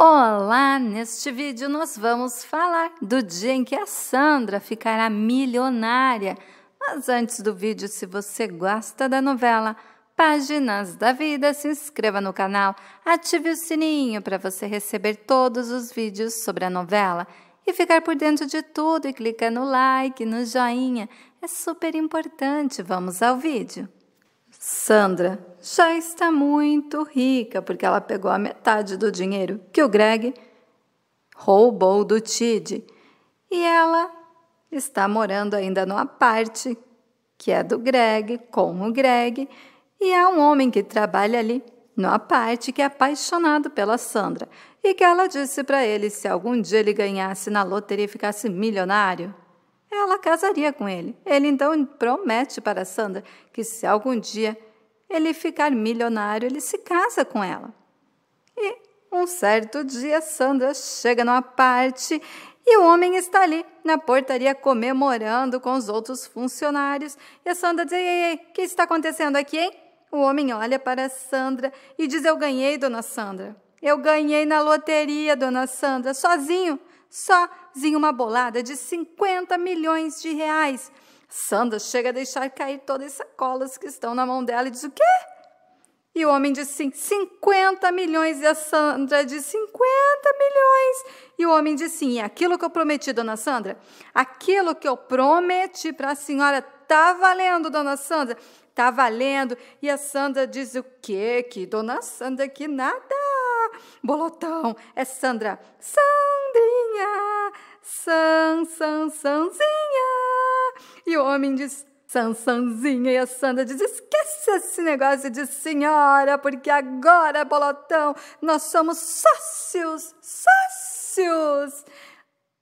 Olá! Neste vídeo nós vamos falar do dia em que a Sandra ficará milionária. Mas antes do vídeo, se você gosta da novela Páginas da Vida, se inscreva no canal, ative o sininho para você receber todos os vídeos sobre a novela e ficar por dentro de tudo e clica no like, no joinha. É super importante. Vamos ao vídeo. Sandra já está muito rica porque ela pegou a metade do dinheiro que o Greg roubou do Tid e ela está morando ainda numa parte que é do Greg, com o Greg, e há um homem que trabalha ali numa parte que é apaixonado pela Sandra e que ela disse para ele se algum dia ele ganhasse na loteria e ficasse milionário, ela casaria com ele. Ele então promete para Sandra que se algum dia ele ficar milionário, ele se casa com ela. E um certo dia, Sandra chega numa parte e o homem está ali na portaria comemorando com os outros funcionários. E a Sandra diz: Ei, ei, ei, o que está acontecendo aqui, hein? O homem olha para a Sandra e diz: Eu ganhei, dona Sandra. Eu ganhei na loteria, dona Sandra, sozinho, só em uma bolada de 50 milhões de reais. Sandra chega a deixar cair todas as sacolas que estão na mão dela e diz: O quê? E o homem diz sim, 50 milhões. E a Sandra diz 50 milhões. E o homem diz sim, é aquilo que eu prometi, dona Sandra, aquilo que eu prometi para a senhora tá valendo, dona Sandra, tá valendo. E a Sandra diz o quê? Que dona Sandra, que nada. Bolotão, é Sandra. Sandrinha. Sansanzinha. E o homem diz, Sansanzinha. E a Sandra diz, esquece esse negócio de senhora, porque agora, bolotão, nós somos sócios, sócios.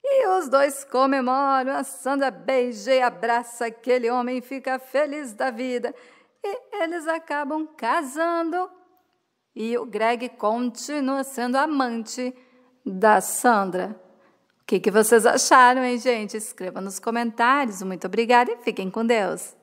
E os dois comemoram, a Sandra beija e abraça aquele homem e fica feliz da vida. E eles acabam casando. E o Greg continua sendo amante da Sandra que, que vocês acharam, hein, gente? Escreva nos comentários. Muito obrigada e fiquem com Deus.